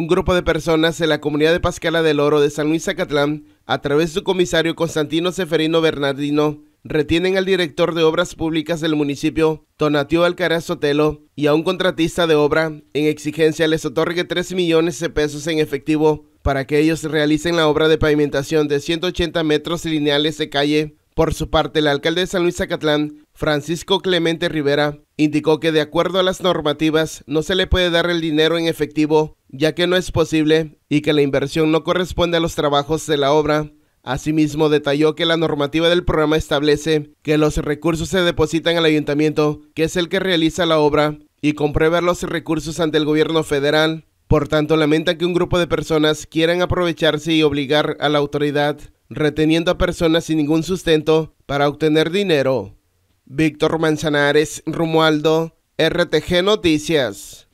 un grupo de personas de la comunidad de Pascala del Oro de San Luis Zacatlán, a través de su comisario Constantino Seferino Bernardino, retienen al director de Obras Públicas del municipio, Donatio Alcaraz Sotelo, y a un contratista de obra, en exigencia les otorgue 3 millones de pesos en efectivo para que ellos realicen la obra de pavimentación de 180 metros lineales de calle. Por su parte, el alcalde de San Luis Zacatlán Francisco Clemente Rivera, indicó que de acuerdo a las normativas no se le puede dar el dinero en efectivo, ya que no es posible y que la inversión no corresponde a los trabajos de la obra. Asimismo, detalló que la normativa del programa establece que los recursos se depositan al ayuntamiento, que es el que realiza la obra, y comprueba los recursos ante el gobierno federal. Por tanto, lamenta que un grupo de personas quieran aprovecharse y obligar a la autoridad, reteniendo a personas sin ningún sustento para obtener dinero. Víctor Manzanares, Rumualdo, RTG Noticias.